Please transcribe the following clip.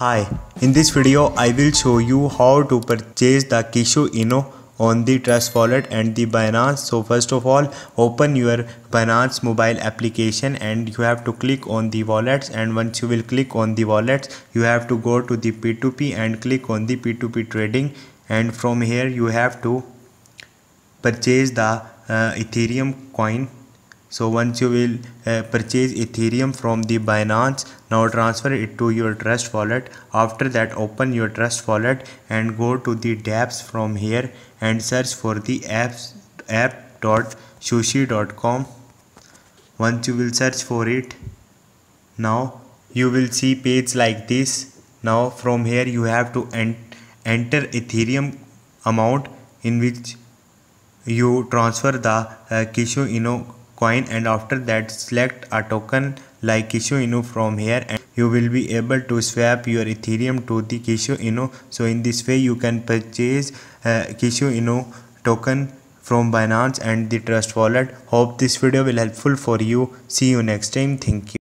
Hi, in this video I will show you how to purchase the Kisho Ino on the Trust Wallet and the Binance. So first of all open your Binance mobile application and you have to click on the wallets and once you will click on the wallets you have to go to the P2P and click on the P2P trading and from here you have to purchase the uh, Ethereum coin so once you will uh, purchase ethereum from the binance now transfer it to your trust wallet after that open your trust wallet and go to the dapps from here and search for the apps app.sushi.com once you will search for it now you will see page like this now from here you have to ent enter ethereum amount in which you transfer the uh, Kisho Ino coin and after that select a token like Kisho Inu from here and you will be able to swap your Ethereum to the Kisho Inu. So in this way you can purchase uh, Kisho Inu token from Binance and the Trust Wallet. Hope this video will helpful for you. See you next time. Thank you.